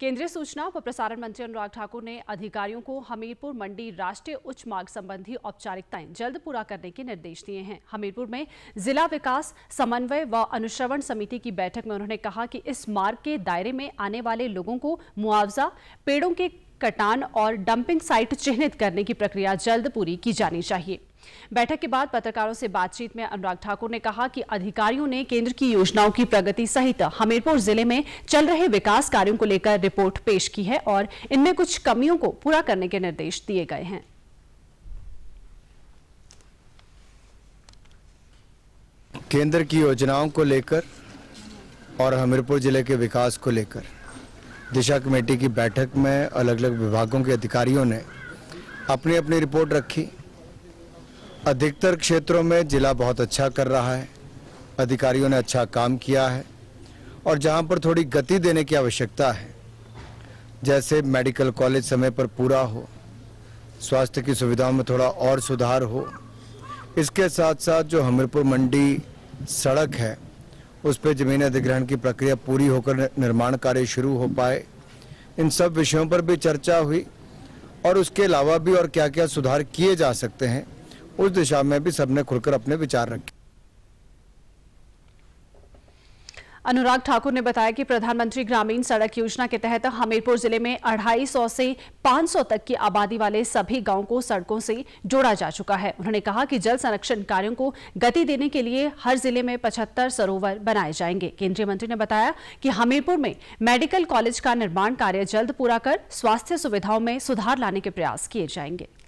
केंद्रीय सूचना व प्रसारण मंत्री अनुराग ठाकुर ने अधिकारियों को हमीरपुर मंडी राष्ट्रीय उच्च मार्ग संबंधी औपचारिकताएं जल्द पूरा करने के निर्देश दिए हैं हमीरपुर में जिला विकास समन्वय व अनुश्रवण समिति की बैठक में उन्होंने कहा कि इस मार्ग के दायरे में आने वाले लोगों को मुआवजा पेड़ों के कटान और डंपिंग साइट चिन्हित करने की प्रक्रिया जल्द पूरी की जानी चाहिए बैठक के बाद पत्रकारों से बातचीत में अनुराग ठाकुर ने कहा कि अधिकारियों ने केंद्र की योजनाओं की प्रगति सहित हमीरपुर जिले में चल रहे विकास कार्यों को लेकर रिपोर्ट पेश की है और इनमें कुछ कमियों को पूरा करने के निर्देश दिए गए हैं केंद्र की योजनाओं को लेकर और हमीरपुर जिले के विकास को लेकर दिशा कमेटी की बैठक में अलग अलग विभागों के अधिकारियों ने अपनी अपनी रिपोर्ट रखी अधिकतर क्षेत्रों में ज़िला बहुत अच्छा कर रहा है अधिकारियों ने अच्छा काम किया है और जहाँ पर थोड़ी गति देने की आवश्यकता है जैसे मेडिकल कॉलेज समय पर पूरा हो स्वास्थ्य की सुविधाओं में थोड़ा और सुधार हो इसके साथ साथ जो हमीरपुर मंडी सड़क है उस पर जमीन अधिग्रहण की प्रक्रिया पूरी होकर निर्माण कार्य शुरू हो पाए इन सब विषयों पर भी चर्चा हुई और उसके अलावा भी और क्या क्या सुधार किए जा सकते हैं उस दिशा में भी सबने खुलकर अपने विचार रखे अनुराग ठाकुर ने बताया कि प्रधानमंत्री ग्रामीण सड़क योजना के तहत हमीरपुर जिले में अढ़ाई सौ से 500 तक की आबादी वाले सभी गांवों को सड़कों से जोड़ा जा चुका है उन्होंने कहा कि जल संरक्षण कार्यों को गति देने के लिए हर जिले में 75 सरोवर बनाए जाएंगे केंद्रीय मंत्री ने बताया कि हमीरपुर में मेडिकल कॉलेज का निर्माण कार्य जल्द पूरा कर स्वास्थ्य सुविधाओं में सुधार लाने के प्रयास किए जाएंगे